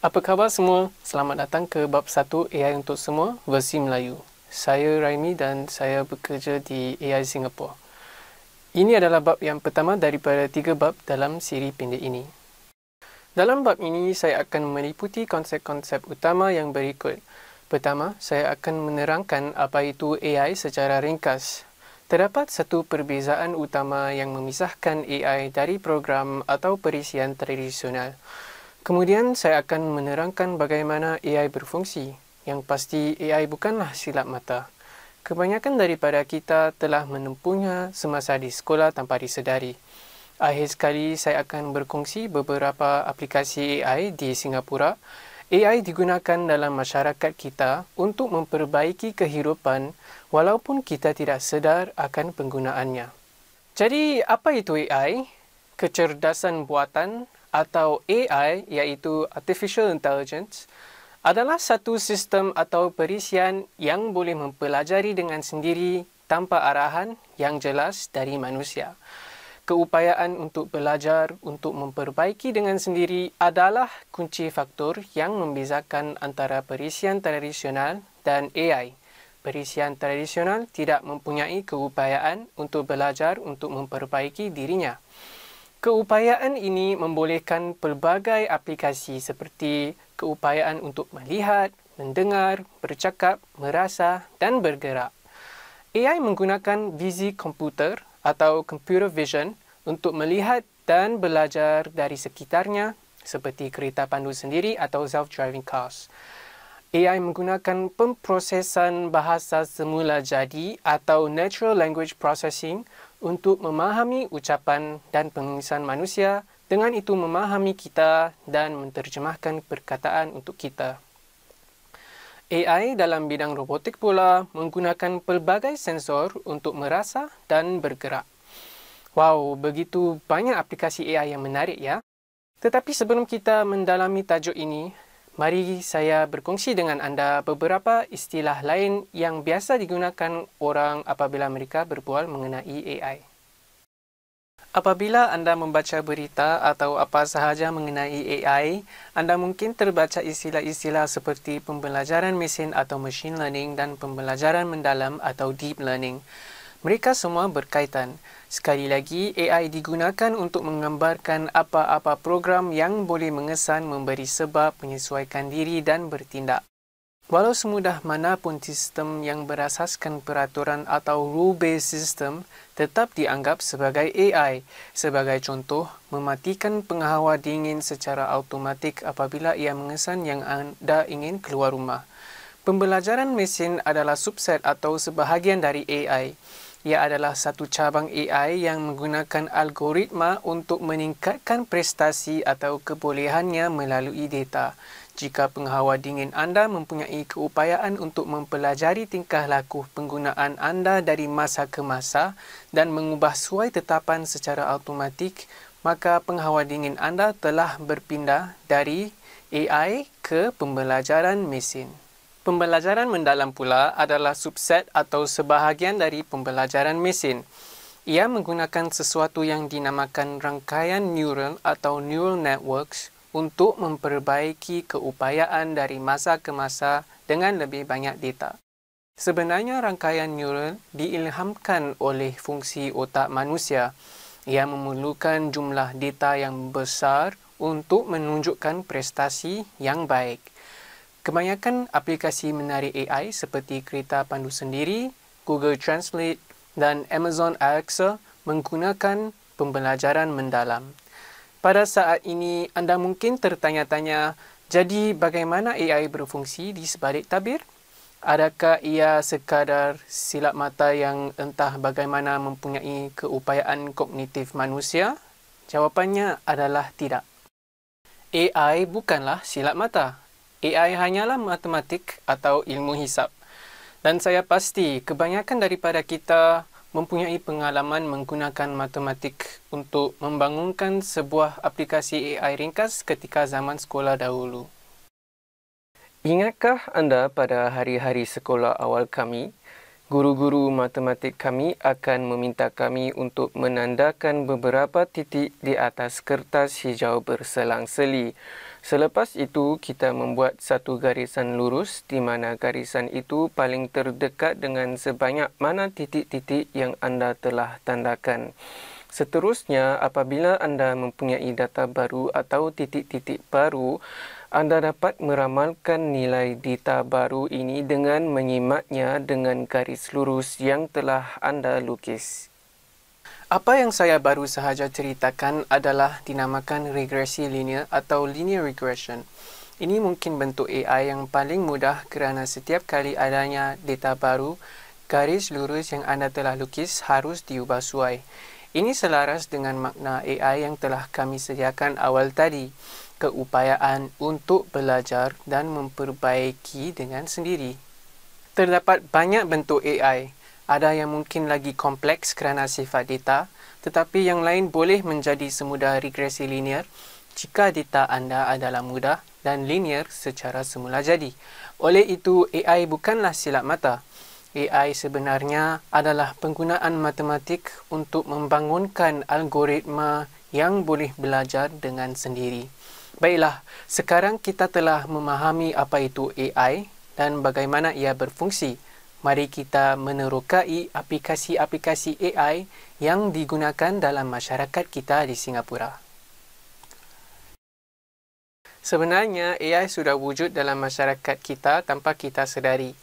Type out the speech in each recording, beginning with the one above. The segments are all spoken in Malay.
Apa khabar semua? Selamat datang ke bab 1 AI untuk semua versi Melayu. Saya Raimi dan saya bekerja di AI Singapore. Ini adalah bab yang pertama daripada tiga bab dalam siri pendek ini. Dalam bab ini, saya akan meliputi konsep-konsep utama yang berikut. Pertama, saya akan menerangkan apa itu AI secara ringkas. Terdapat satu perbezaan utama yang memisahkan AI dari program atau perisian tradisional. Kemudian saya akan menerangkan bagaimana AI berfungsi. Yang pasti AI bukanlah silap mata. Kebanyakan daripada kita telah menempuhnya semasa di sekolah tanpa disedari. Akhir sekali saya akan berkongsi beberapa aplikasi AI di Singapura. AI digunakan dalam masyarakat kita untuk memperbaiki kehidupan walaupun kita tidak sedar akan penggunaannya. Jadi apa itu AI? Kecerdasan buatan atau AI iaitu artificial intelligence adalah satu sistem atau perisian yang boleh mempelajari dengan sendiri tanpa arahan yang jelas dari manusia. Keupayaan untuk belajar untuk memperbaiki dengan sendiri adalah kunci faktor yang membezakan antara perisian tradisional dan AI. Perisian tradisional tidak mempunyai keupayaan untuk belajar untuk memperbaiki dirinya. Keupayaan ini membolehkan pelbagai aplikasi seperti keupayaan untuk melihat, mendengar, bercakap, merasa dan bergerak. AI menggunakan visi komputer atau computer vision untuk melihat dan belajar dari sekitarnya seperti kereta pandu sendiri atau self-driving cars. AI menggunakan pemprosesan bahasa semula jadi atau natural language processing untuk memahami ucapan dan penulisan manusia dengan itu memahami kita dan menterjemahkan perkataan untuk kita. AI dalam bidang robotik pula menggunakan pelbagai sensor untuk merasa dan bergerak. Wow, begitu banyak aplikasi AI yang menarik ya. Tetapi sebelum kita mendalami tajuk ini, Mari saya berkongsi dengan anda beberapa istilah lain yang biasa digunakan orang apabila mereka berbual mengenai AI. Apabila anda membaca berita atau apa sahaja mengenai AI, anda mungkin terbaca istilah-istilah seperti pembelajaran mesin atau machine learning dan pembelajaran mendalam atau deep learning. Mereka semua berkaitan. Sekali lagi, AI digunakan untuk menggambarkan apa-apa program yang boleh mengesan memberi sebab menyesuaikan diri dan bertindak. Walau semudah mana pun sistem yang berasaskan peraturan atau rule-based system tetap dianggap sebagai AI. Sebagai contoh, mematikan penghawa dingin secara automatik apabila ia mengesan yang anda ingin keluar rumah. Pembelajaran mesin adalah subset atau sebahagian dari AI. Ia adalah satu cabang AI yang menggunakan algoritma untuk meningkatkan prestasi atau kebolehannya melalui data. Jika penghawa dingin anda mempunyai keupayaan untuk mempelajari tingkah laku penggunaan anda dari masa ke masa dan mengubah suai tetapan secara automatik, maka penghawa dingin anda telah berpindah dari AI ke pembelajaran mesin. Pembelajaran mendalam pula adalah subset atau sebahagian dari pembelajaran mesin. Ia menggunakan sesuatu yang dinamakan rangkaian neural atau neural networks untuk memperbaiki keupayaan dari masa ke masa dengan lebih banyak data. Sebenarnya rangkaian neural diilhamkan oleh fungsi otak manusia. Ia memerlukan jumlah data yang besar untuk menunjukkan prestasi yang baik. Kebanyakan aplikasi menarik AI seperti kereta pandu sendiri, Google Translate dan Amazon Alexa menggunakan pembelajaran mendalam. Pada saat ini, anda mungkin tertanya-tanya, jadi bagaimana AI berfungsi di sebalik tabir? Adakah ia sekadar silap mata yang entah bagaimana mempunyai keupayaan kognitif manusia? Jawapannya adalah tidak. AI bukanlah silap mata, AI hanyalah matematik atau ilmu hisap. Dan saya pasti kebanyakan daripada kita mempunyai pengalaman menggunakan matematik untuk membangunkan sebuah aplikasi AI ringkas ketika zaman sekolah dahulu. Ingatkah anda pada hari-hari sekolah awal kami, guru-guru matematik kami akan meminta kami untuk menandakan beberapa titik di atas kertas hijau berselang-seli. Selepas itu, kita membuat satu garisan lurus di mana garisan itu paling terdekat dengan sebanyak mana titik-titik yang anda telah tandakan. Seterusnya, apabila anda mempunyai data baru atau titik-titik baru, anda dapat meramalkan nilai data baru ini dengan menyimaknya dengan garis lurus yang telah anda lukis. Apa yang saya baru sahaja ceritakan adalah dinamakan regresi linear atau linear regression. Ini mungkin bentuk AI yang paling mudah kerana setiap kali adanya data baru, garis lurus yang anda telah lukis harus diubah suai. Ini selaras dengan makna AI yang telah kami sediakan awal tadi, keupayaan untuk belajar dan memperbaiki dengan sendiri. Terdapat banyak bentuk AI, ada yang mungkin lagi kompleks kerana sifat data, tetapi yang lain boleh menjadi semudah regresi linear jika data anda adalah mudah dan linear secara semula jadi. Oleh itu, AI bukanlah silap mata. AI sebenarnya adalah penggunaan matematik untuk membangunkan algoritma yang boleh belajar dengan sendiri. Baiklah, sekarang kita telah memahami apa itu AI dan bagaimana ia berfungsi mari kita menerokai aplikasi-aplikasi AI yang digunakan dalam masyarakat kita di Singapura. Sebenarnya AI sudah wujud dalam masyarakat kita tanpa kita sedari.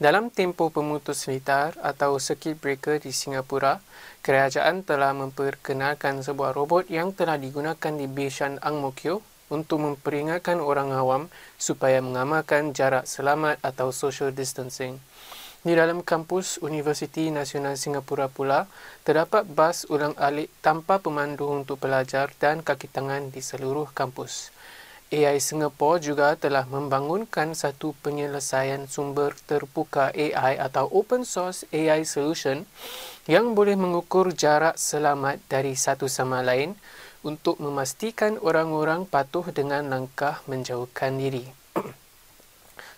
Dalam tempoh pemutus litar atau circuit breaker di Singapura, kerajaan telah memperkenalkan sebuah robot yang telah digunakan di Bishan Ang Mo Kio untuk memperingatkan orang awam supaya mengamalkan jarak selamat atau social distancing. Di dalam kampus Universiti Nasional Singapura pula, terdapat bas ulang-alik tanpa pemandu untuk pelajar dan kaki tangan di seluruh kampus. AI Singapura juga telah membangunkan satu penyelesaian sumber terbuka AI atau open source AI solution yang boleh mengukur jarak selamat dari satu sama lain untuk memastikan orang-orang patuh dengan langkah menjauhkan diri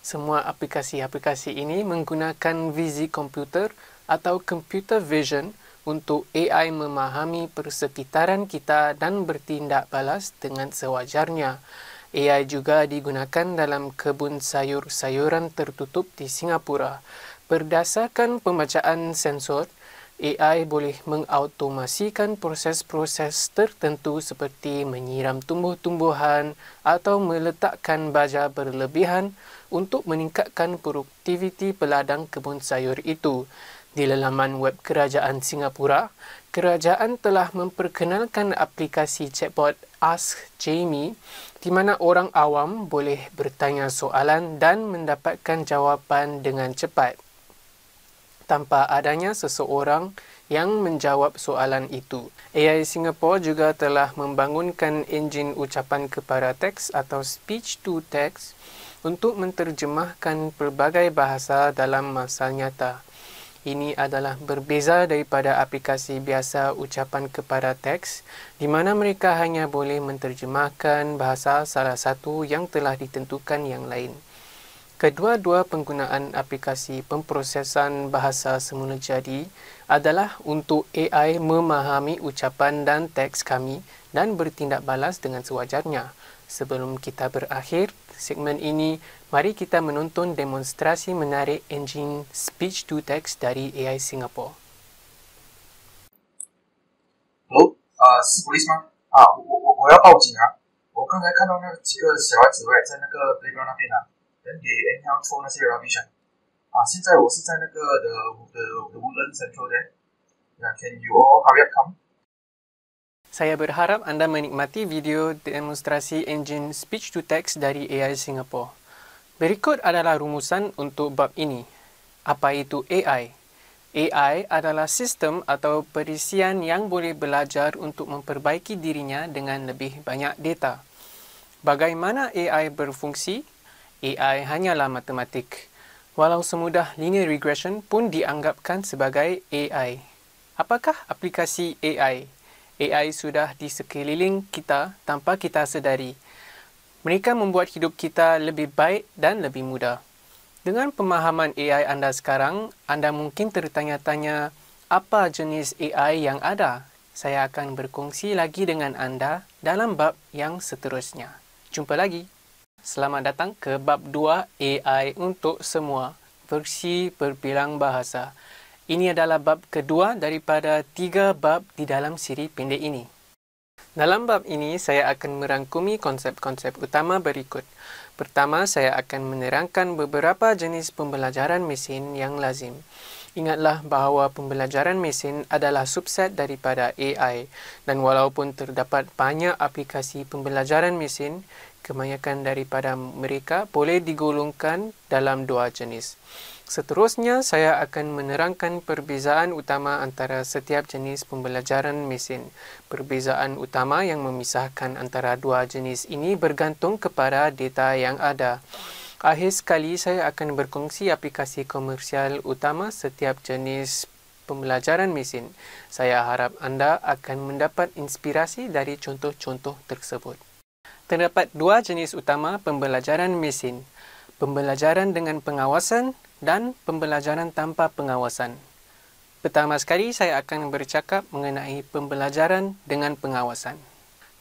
semua aplikasi-aplikasi ini menggunakan visi komputer atau computer vision untuk AI memahami persekitaran kita dan bertindak balas dengan sewajarnya. AI juga digunakan dalam kebun sayur-sayuran tertutup di Singapura. Berdasarkan pembacaan sensor, AI boleh mengautomasikan proses-proses tertentu seperti menyiram tumbuh-tumbuhan atau meletakkan baja berlebihan untuk meningkatkan produktiviti peladang kebun sayur itu. Di laman web Kerajaan Singapura, kerajaan telah memperkenalkan aplikasi chatbot Ask Jamie di mana orang awam boleh bertanya soalan dan mendapatkan jawapan dengan cepat tanpa adanya seseorang yang menjawab soalan itu. AI Singapore juga telah membangunkan enjin ucapan kepada teks atau speech to text untuk menterjemahkan pelbagai bahasa dalam masa nyata. Ini adalah berbeza daripada aplikasi biasa ucapan kepada teks di mana mereka hanya boleh menterjemahkan bahasa salah satu yang telah ditentukan yang lain. Kedua-dua penggunaan aplikasi pemprosesan bahasa semula jadi adalah untuk AI memahami ucapan dan teks kami dan bertindak balas dengan sewajarnya. Sebelum kita berakhir segmen ini, mari kita menonton demonstrasi menarik engine speech to text dari AI Singapore. Hello, uh, si polis ma? Ah, 我我我要报警啊！我刚才看到那几个小孩子在在那个 playground 那边啊。then they anyhow throw 那些 rubbish 啊。啊，现在我是在那个 the the the Woodland Central there. Yeah, can you all hurry up come? Saya berharap anda menikmati video demonstrasi engine speech to text dari AI Singapore. Berikut adalah rumusan untuk bab ini. Apa itu AI? AI adalah sistem atau perisian yang boleh belajar untuk memperbaiki dirinya dengan lebih banyak data. Bagaimana AI berfungsi? AI hanyalah matematik. Walau semudah linear regression pun dianggapkan sebagai AI. Apakah aplikasi AI? AI sudah di sekeliling kita tanpa kita sedari. Mereka membuat hidup kita lebih baik dan lebih mudah. Dengan pemahaman AI anda sekarang, anda mungkin tertanya-tanya apa jenis AI yang ada. Saya akan berkongsi lagi dengan anda dalam bab yang seterusnya. Jumpa lagi. Selamat datang ke bab 2 AI untuk semua versi berbilang bahasa. Ini adalah bab kedua daripada tiga bab di dalam siri pendek ini. Dalam bab ini, saya akan merangkumi konsep-konsep utama berikut. Pertama, saya akan menerangkan beberapa jenis pembelajaran mesin yang lazim. Ingatlah bahawa pembelajaran mesin adalah subset daripada AI dan walaupun terdapat banyak aplikasi pembelajaran mesin, kebanyakan daripada mereka boleh digolongkan dalam dua jenis. Seterusnya, saya akan menerangkan perbezaan utama antara setiap jenis pembelajaran mesin. Perbezaan utama yang memisahkan antara dua jenis ini bergantung kepada data yang ada. Akhir sekali, saya akan berkongsi aplikasi komersial utama setiap jenis pembelajaran mesin. Saya harap anda akan mendapat inspirasi dari contoh-contoh tersebut terdapat dua jenis utama pembelajaran mesin, pembelajaran dengan pengawasan dan pembelajaran tanpa pengawasan. Pertama sekali, saya akan bercakap mengenai pembelajaran dengan pengawasan.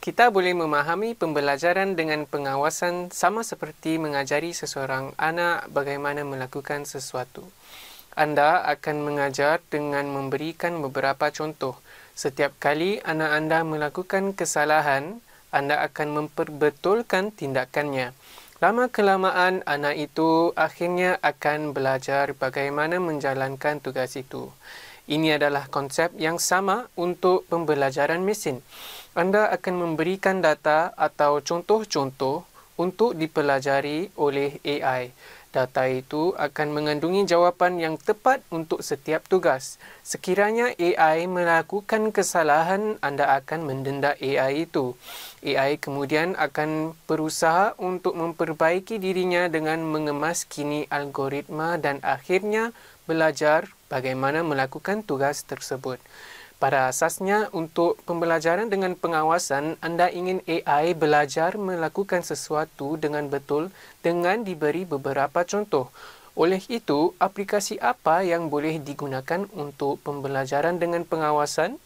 Kita boleh memahami pembelajaran dengan pengawasan sama seperti mengajari seseorang anak bagaimana melakukan sesuatu. Anda akan mengajar dengan memberikan beberapa contoh. Setiap kali anak anda melakukan kesalahan, anda akan memperbetulkan tindakannya. Lama kelamaan anak itu akhirnya akan belajar bagaimana menjalankan tugas itu. Ini adalah konsep yang sama untuk pembelajaran mesin. Anda akan memberikan data atau contoh-contoh untuk dipelajari oleh AI. Data itu akan mengandungi jawapan yang tepat untuk setiap tugas. Sekiranya AI melakukan kesalahan, anda akan mendenda AI itu. AI kemudian akan berusaha untuk memperbaiki dirinya dengan mengemas kini algoritma dan akhirnya belajar bagaimana melakukan tugas tersebut. Pada asasnya, untuk pembelajaran dengan pengawasan, anda ingin AI belajar melakukan sesuatu dengan betul dengan diberi beberapa contoh. Oleh itu, aplikasi apa yang boleh digunakan untuk pembelajaran dengan pengawasan?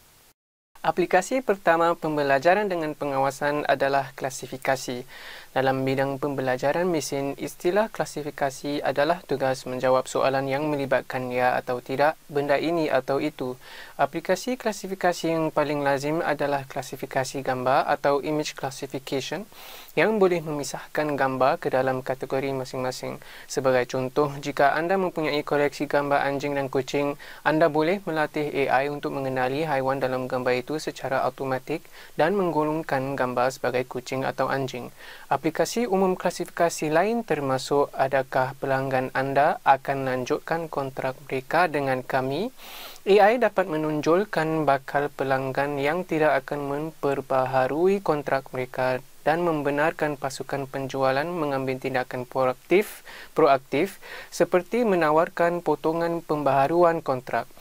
Aplikasi pertama pembelajaran dengan pengawasan adalah klasifikasi. Dalam bidang pembelajaran mesin, istilah klasifikasi adalah tugas menjawab soalan yang melibatkan ya atau tidak, benda ini atau itu. Aplikasi klasifikasi yang paling lazim adalah klasifikasi gambar atau image classification yang boleh memisahkan gambar ke dalam kategori masing-masing. Sebagai contoh, jika anda mempunyai koleksi gambar anjing dan kucing, anda boleh melatih AI untuk mengenali haiwan dalam gambar itu secara automatik dan menggolongkan gambar sebagai kucing atau anjing. Aplikasi umum klasifikasi lain termasuk adakah pelanggan anda akan lanjutkan kontrak mereka dengan kami? AI dapat menunjulkan bakal pelanggan yang tidak akan memperbaharui kontrak mereka dan membenarkan pasukan penjualan mengambil tindakan proaktif, proaktif seperti menawarkan potongan pembaharuan kontrak.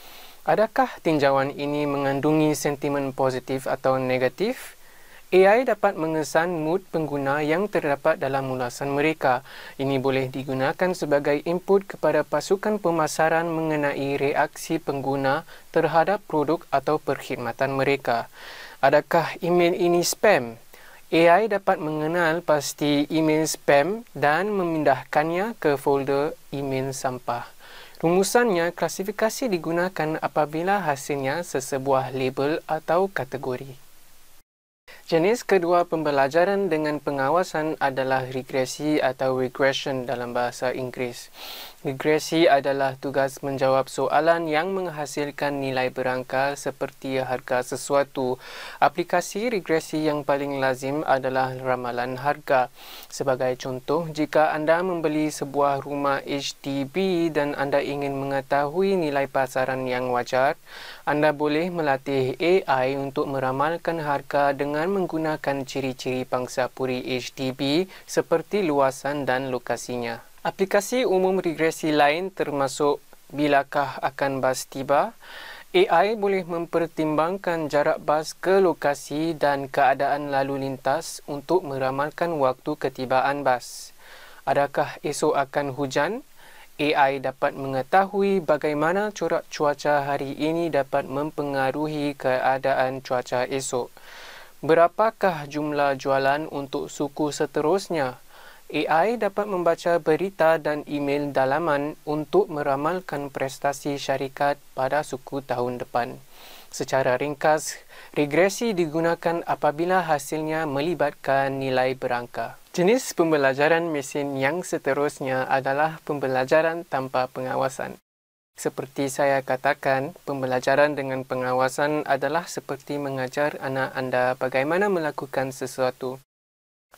Adakah tinjauan ini mengandungi sentimen positif atau negatif? AI dapat mengesan mood pengguna yang terdapat dalam ulasan mereka. Ini boleh digunakan sebagai input kepada pasukan pemasaran mengenai reaksi pengguna terhadap produk atau perkhidmatan mereka. Adakah email ini spam? AI dapat mengenal pasti email spam dan memindahkannya ke folder email sampah. Rumusannya klasifikasi digunakan apabila hasilnya sesebuah label atau kategori. Jenis kedua pembelajaran dengan pengawasan adalah regresi atau regression dalam bahasa Inggeris. Regresi adalah tugas menjawab soalan yang menghasilkan nilai berangka seperti harga sesuatu. Aplikasi regresi yang paling lazim adalah ramalan harga. Sebagai contoh, jika anda membeli sebuah rumah HDB dan anda ingin mengetahui nilai pasaran yang wajar, anda boleh melatih AI untuk meramalkan harga dengan menggunakan ciri-ciri pangsa puri HDB seperti luasan dan lokasinya. Aplikasi umum regresi lain termasuk bilakah akan bas tiba, AI boleh mempertimbangkan jarak bas ke lokasi dan keadaan lalu lintas untuk meramalkan waktu ketibaan bas. Adakah esok akan hujan? AI dapat mengetahui bagaimana corak cuaca hari ini dapat mempengaruhi keadaan cuaca esok. Berapakah jumlah jualan untuk suku seterusnya? AI dapat membaca berita dan email dalaman untuk meramalkan prestasi syarikat pada suku tahun depan. Secara ringkas, regresi digunakan apabila hasilnya melibatkan nilai berangka. Jenis pembelajaran mesin yang seterusnya adalah pembelajaran tanpa pengawasan. Seperti saya katakan, pembelajaran dengan pengawasan adalah seperti mengajar anak anda bagaimana melakukan sesuatu.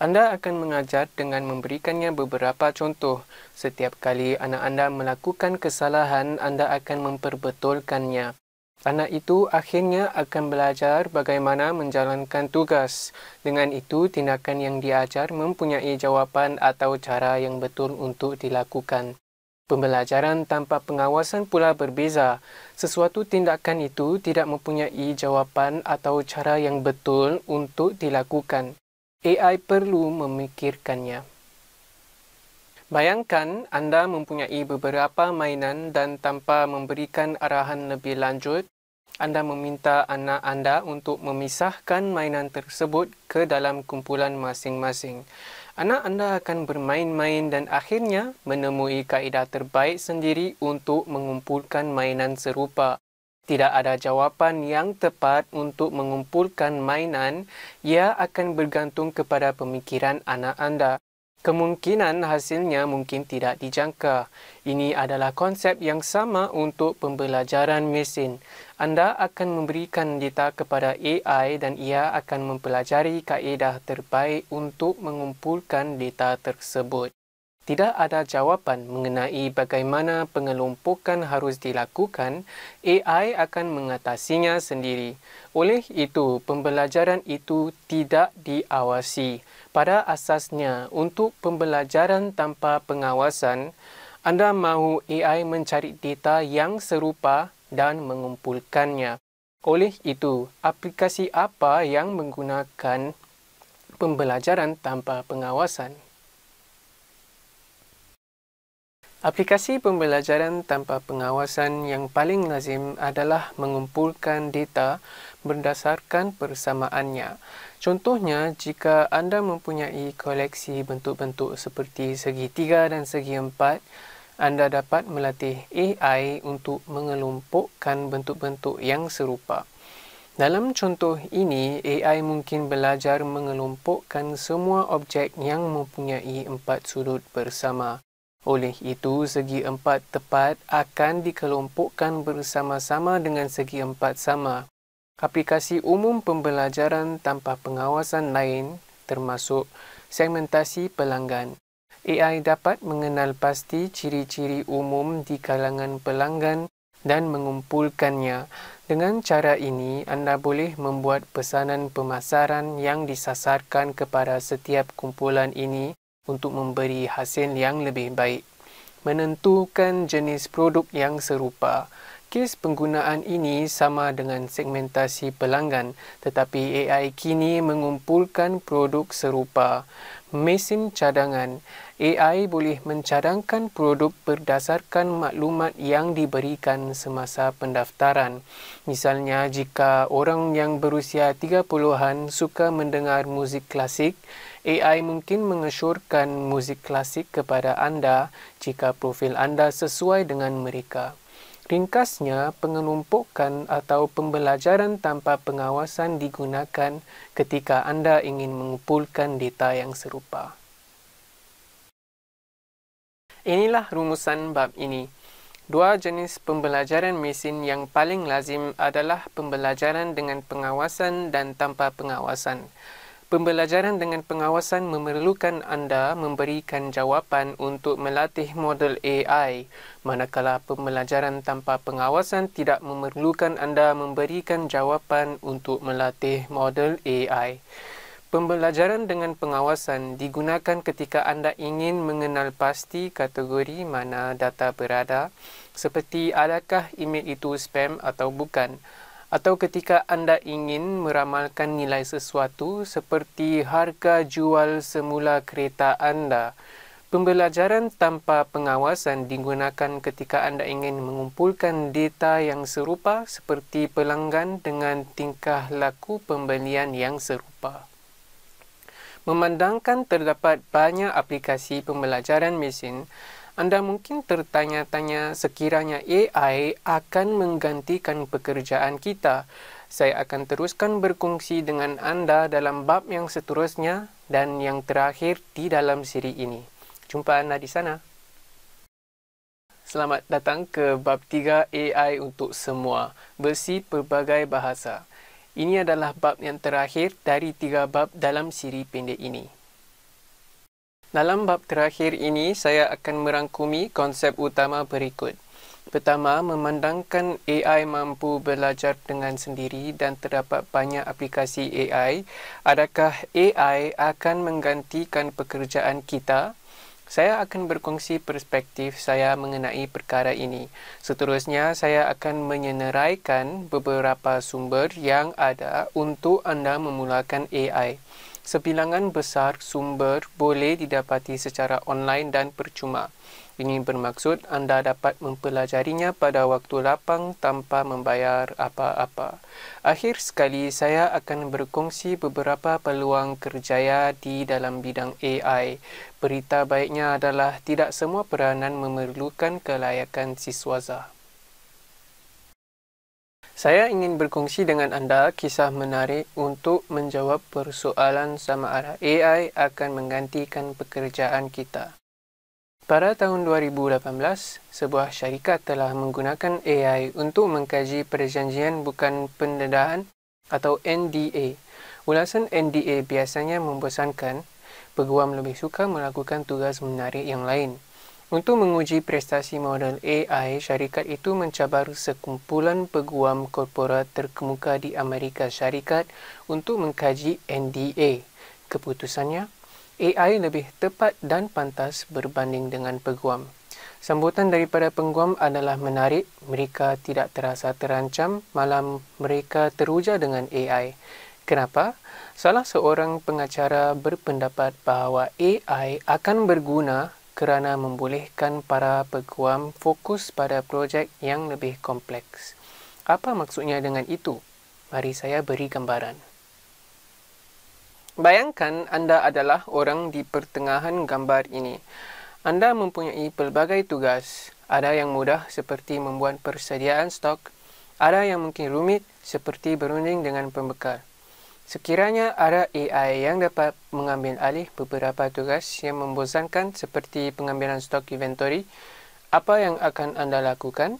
Anda akan mengajar dengan memberikannya beberapa contoh. Setiap kali anak anda melakukan kesalahan, anda akan memperbetulkannya. Anak itu akhirnya akan belajar bagaimana menjalankan tugas. Dengan itu, tindakan yang diajar mempunyai jawapan atau cara yang betul untuk dilakukan. Pembelajaran tanpa pengawasan pula berbeza. Sesuatu tindakan itu tidak mempunyai jawapan atau cara yang betul untuk dilakukan. AI perlu memikirkannya. Bayangkan anda mempunyai beberapa mainan dan tanpa memberikan arahan lebih lanjut, anda meminta anak anda untuk memisahkan mainan tersebut ke dalam kumpulan masing-masing. Anak anda akan bermain-main dan akhirnya menemui kaedah terbaik sendiri untuk mengumpulkan mainan serupa. Tidak ada jawapan yang tepat untuk mengumpulkan mainan, ia akan bergantung kepada pemikiran anak anda. Kemungkinan hasilnya mungkin tidak dijangka. Ini adalah konsep yang sama untuk pembelajaran mesin. Anda akan memberikan data kepada AI dan ia akan mempelajari kaedah terbaik untuk mengumpulkan data tersebut tidak ada jawapan mengenai bagaimana pengelompokan harus dilakukan, AI akan mengatasinya sendiri. Oleh itu, pembelajaran itu tidak diawasi. Pada asasnya, untuk pembelajaran tanpa pengawasan, anda mahu AI mencari data yang serupa dan mengumpulkannya. Oleh itu, aplikasi apa yang menggunakan pembelajaran tanpa pengawasan? Aplikasi pembelajaran tanpa pengawasan yang paling lazim adalah mengumpulkan data berdasarkan persamaannya. Contohnya, jika anda mempunyai koleksi bentuk-bentuk seperti segitiga dan segi empat, anda dapat melatih AI untuk mengelompokkan bentuk-bentuk yang serupa. Dalam contoh ini, AI mungkin belajar mengelompokkan semua objek yang mempunyai empat sudut bersama. Oleh itu, segi empat tepat akan dikelompokkan bersama-sama dengan segi empat sama. Aplikasi umum pembelajaran tanpa pengawasan lain termasuk segmentasi pelanggan. AI dapat mengenal pasti ciri-ciri umum di kalangan pelanggan dan mengumpulkannya. Dengan cara ini, anda boleh membuat pesanan pemasaran yang disasarkan kepada setiap kumpulan ini untuk memberi hasil yang lebih baik. Menentukan jenis produk yang serupa. Kes penggunaan ini sama dengan segmentasi pelanggan tetapi AI kini mengumpulkan produk serupa. Mesin cadangan. AI boleh mencadangkan produk berdasarkan maklumat yang diberikan semasa pendaftaran. Misalnya, jika orang yang berusia 30-an suka mendengar muzik klasik, AI mungkin mengesyorkan muzik klasik kepada anda jika profil anda sesuai dengan mereka. Ringkasnya, pengelompokan atau pembelajaran tanpa pengawasan digunakan ketika anda ingin mengumpulkan data yang serupa. Inilah rumusan bab ini. Dua jenis pembelajaran mesin yang paling lazim adalah pembelajaran dengan pengawasan dan tanpa pengawasan. Pembelajaran dengan pengawasan memerlukan anda memberikan jawapan untuk melatih model AI, manakala pembelajaran tanpa pengawasan tidak memerlukan anda memberikan jawapan untuk melatih model AI. Pembelajaran dengan pengawasan digunakan ketika anda ingin mengenal pasti kategori mana data berada, seperti adakah email itu spam atau bukan atau ketika anda ingin meramalkan nilai sesuatu seperti harga jual semula kereta anda. Pembelajaran tanpa pengawasan digunakan ketika anda ingin mengumpulkan data yang serupa seperti pelanggan dengan tingkah laku pembelian yang serupa. Memandangkan terdapat banyak aplikasi pembelajaran mesin, anda mungkin tertanya-tanya sekiranya AI akan menggantikan pekerjaan kita. Saya akan teruskan berkongsi dengan anda dalam bab yang seterusnya dan yang terakhir di dalam siri ini. Jumpa anda di sana. Selamat datang ke bab 3 AI untuk semua, besi pelbagai bahasa. Ini adalah bab yang terakhir dari tiga bab dalam siri pendek ini. Dalam bab terakhir ini, saya akan merangkumi konsep utama berikut. Pertama, memandangkan AI mampu belajar dengan sendiri dan terdapat banyak aplikasi AI, adakah AI akan menggantikan pekerjaan kita? Saya akan berkongsi perspektif saya mengenai perkara ini. Seterusnya, saya akan menyeneraikan beberapa sumber yang ada untuk anda memulakan AI. Sebilangan besar sumber boleh didapati secara online dan percuma. Ini bermaksud anda dapat mempelajarinya pada waktu lapang tanpa membayar apa-apa. Akhir sekali, saya akan berkongsi beberapa peluang kerjaya di dalam bidang AI. Berita baiknya adalah tidak semua peranan memerlukan kelayakan siswazah. Saya ingin berkongsi dengan anda kisah menarik untuk menjawab persoalan sama arah AI akan menggantikan pekerjaan kita. Pada tahun 2018, sebuah syarikat telah menggunakan AI untuk mengkaji perjanjian bukan pendedahan atau NDA. Ulasan NDA biasanya membosankan, peguam lebih suka melakukan tugas menarik yang lain. Untuk menguji prestasi model AI, syarikat itu mencabar sekumpulan peguam korporat terkemuka di Amerika Syarikat untuk mengkaji NDA. Keputusannya, AI lebih tepat dan pantas berbanding dengan peguam. Sambutan daripada peguam adalah menarik, mereka tidak terasa terancam, malah mereka teruja dengan AI. Kenapa? Salah seorang pengacara berpendapat bahawa AI akan berguna kerana membolehkan para peguam fokus pada projek yang lebih kompleks. Apa maksudnya dengan itu? Mari saya beri gambaran. Bayangkan anda adalah orang di pertengahan gambar ini. Anda mempunyai pelbagai tugas. Ada yang mudah seperti membuat persediaan stok. Ada yang mungkin rumit seperti berunding dengan pembekal. Sekiranya ada AI yang dapat mengambil alih beberapa tugas yang membosankan seperti pengambilan stok inventory, apa yang akan anda lakukan?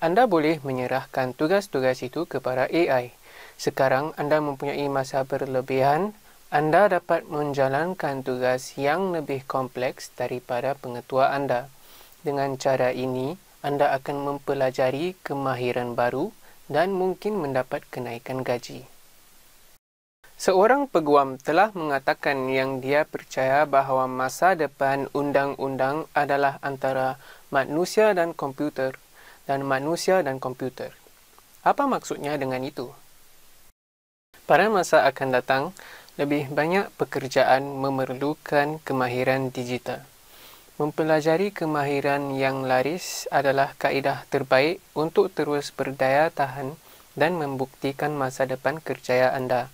Anda boleh menyerahkan tugas-tugas itu kepada AI. Sekarang anda mempunyai masa berlebihan, anda dapat menjalankan tugas yang lebih kompleks daripada pengetua anda. Dengan cara ini, anda akan mempelajari kemahiran baru dan mungkin mendapat kenaikan gaji. Seorang peguam telah mengatakan yang dia percaya bahawa masa depan undang-undang adalah antara manusia dan komputer dan manusia dan komputer. Apa maksudnya dengan itu? Pada masa akan datang, lebih banyak pekerjaan memerlukan kemahiran digital. Mempelajari kemahiran yang laris adalah kaedah terbaik untuk terus berdaya tahan dan membuktikan masa depan kerjaya anda.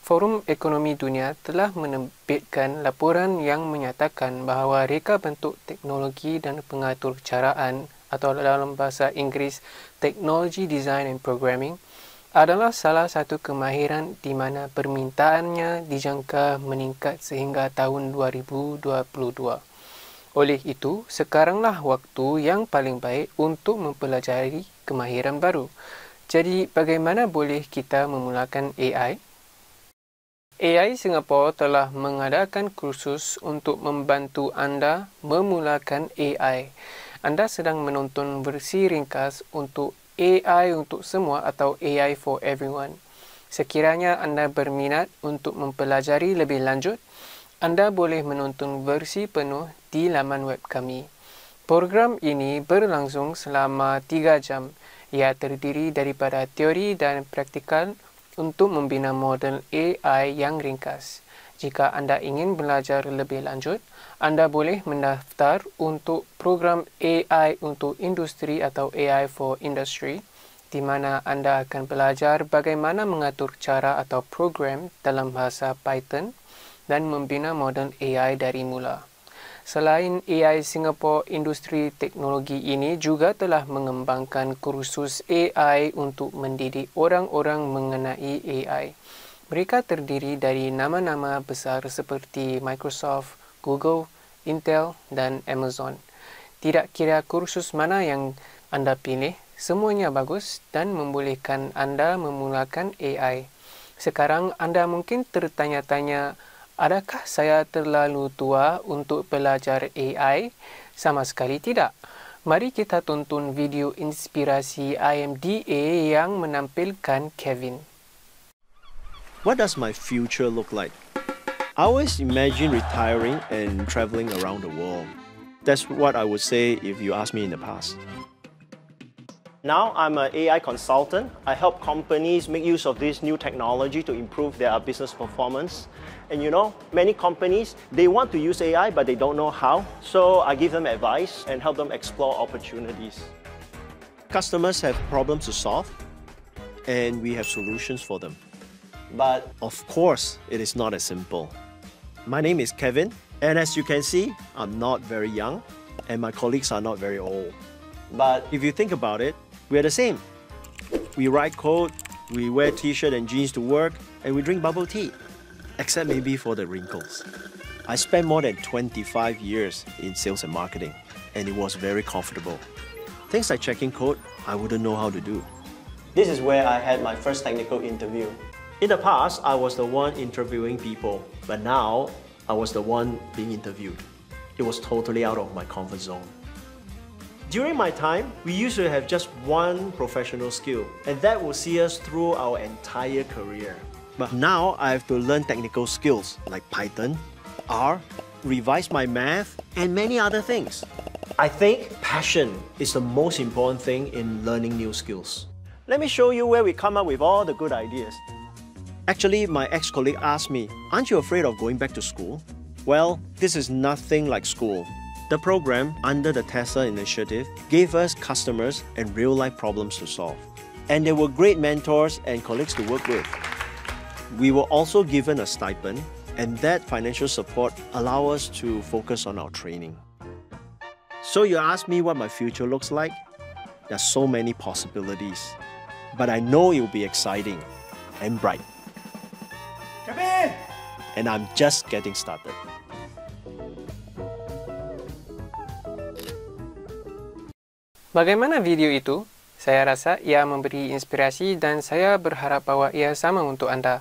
Forum Ekonomi Dunia telah menempitkan laporan yang menyatakan bahawa reka bentuk teknologi dan pengatur caraan atau dalam bahasa Inggeris Technology Design and Programming adalah salah satu kemahiran di mana permintaannya dijangka meningkat sehingga tahun 2022. Oleh itu, sekaranglah waktu yang paling baik untuk mempelajari kemahiran baru. Jadi, bagaimana boleh kita memulakan AI? AI Singapore telah mengadakan kursus untuk membantu anda memulakan AI. Anda sedang menonton versi ringkas untuk AI untuk semua atau AI for everyone. Sekiranya anda berminat untuk mempelajari lebih lanjut, anda boleh menonton versi penuh di laman web kami. Program ini berlangsung selama 3 jam. Ia terdiri daripada teori dan praktikal untuk membina model AI yang ringkas. Jika anda ingin belajar lebih lanjut, anda boleh mendaftar untuk program AI untuk industri atau AI for industry di mana anda akan belajar bagaimana mengatur cara atau program dalam bahasa Python dan membina model AI dari mula. Selain AI Singapore, industri teknologi ini juga telah mengembangkan kursus AI untuk mendidik orang-orang mengenai AI. Mereka terdiri dari nama-nama besar seperti Microsoft, Google, Intel dan Amazon. Tidak kira kursus mana yang anda pilih, semuanya bagus dan membolehkan anda memulakan AI. Sekarang anda mungkin tertanya-tanya, Adakah saya terlalu tua untuk pelajar AI? Sama sekali tidak. Mari kita tonton video inspirasi IMDA yang menampilkan Kevin. What does my future look like? I always imagine retiring and travelling around the world. That's what I would say if you asked me in the past. Now I'm an AI consultant. I help companies make use of this new technology to improve their business performance And you know, many companies, they want to use AI, but they don't know how. So I give them advice and help them explore opportunities. Customers have problems to solve, and we have solutions for them. But of course, it is not as simple. My name is Kevin, and as you can see, I'm not very young, and my colleagues are not very old. But if you think about it, we're the same. We write code, we wear t-shirt and jeans to work, and we drink bubble tea except maybe for the wrinkles. I spent more than 25 years in sales and marketing, and it was very comfortable. Things like checking code, I wouldn't know how to do. This is where I had my first technical interview. In the past, I was the one interviewing people, but now I was the one being interviewed. It was totally out of my comfort zone. During my time, we used to have just one professional skill, and that would see us through our entire career. But now I have to learn technical skills like Python, R, revise my math, and many other things. I think passion is the most important thing in learning new skills. Let me show you where we come up with all the good ideas. Actually, my ex-colleague asked me, aren't you afraid of going back to school? Well, this is nothing like school. The program, under the Tesla initiative, gave us customers and real-life problems to solve. And there were great mentors and colleagues to work with. We were also given a stipend, and that financial support allow us to focus on our training. So you ask me what my future looks like? There's so many possibilities, but I know it will be exciting and bright. Come in! And I'm just getting started. Bagaimana video itu? Saya rasa ia memberi inspirasi dan saya berharap bahawa ia sama untuk anda.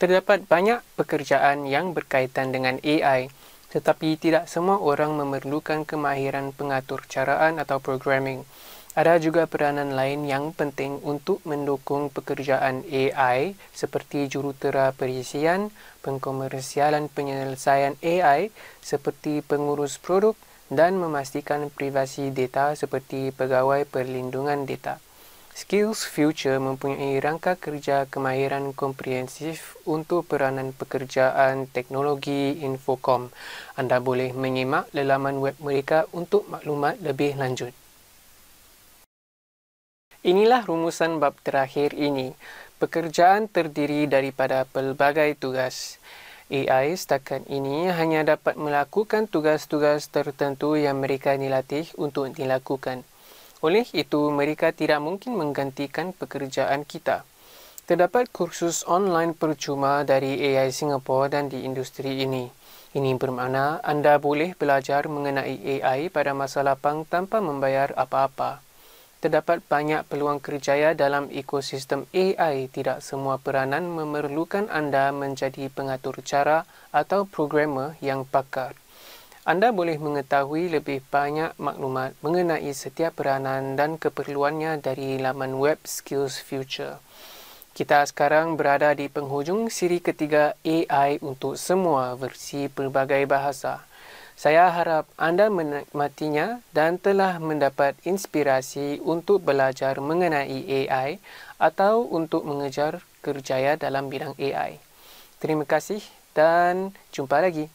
Terdapat banyak pekerjaan yang berkaitan dengan AI, tetapi tidak semua orang memerlukan kemahiran pengatur caraan atau programming. Ada juga peranan lain yang penting untuk mendukung pekerjaan AI seperti jurutera perisian, pengkomersialan penyelesaian AI seperti pengurus produk, dan memastikan privasi data seperti pegawai perlindungan data. Skills Future mempunyai rangka kerja kemahiran komprehensif untuk peranan pekerjaan teknologi infocom. Anda boleh menyimak lelaman web mereka untuk maklumat lebih lanjut. Inilah rumusan bab terakhir ini. Pekerjaan terdiri daripada pelbagai tugas. AI setakat ini hanya dapat melakukan tugas-tugas tertentu yang mereka dilatih untuk dilakukan. Oleh itu, mereka tidak mungkin menggantikan pekerjaan kita. Terdapat kursus online percuma dari AI Singapore dan di industri ini. Ini bermakna anda boleh belajar mengenai AI pada masa lapang tanpa membayar apa-apa terdapat banyak peluang kerjaya dalam ekosistem AI. Tidak semua peranan memerlukan anda menjadi pengatur cara atau programmer yang pakar. Anda boleh mengetahui lebih banyak maklumat mengenai setiap peranan dan keperluannya dari laman web Skills Future. Kita sekarang berada di penghujung siri ketiga AI untuk semua versi pelbagai bahasa. Saya harap anda menikmatinya dan telah mendapat inspirasi untuk belajar mengenai AI atau untuk mengejar kerjaya dalam bidang AI. Terima kasih dan jumpa lagi.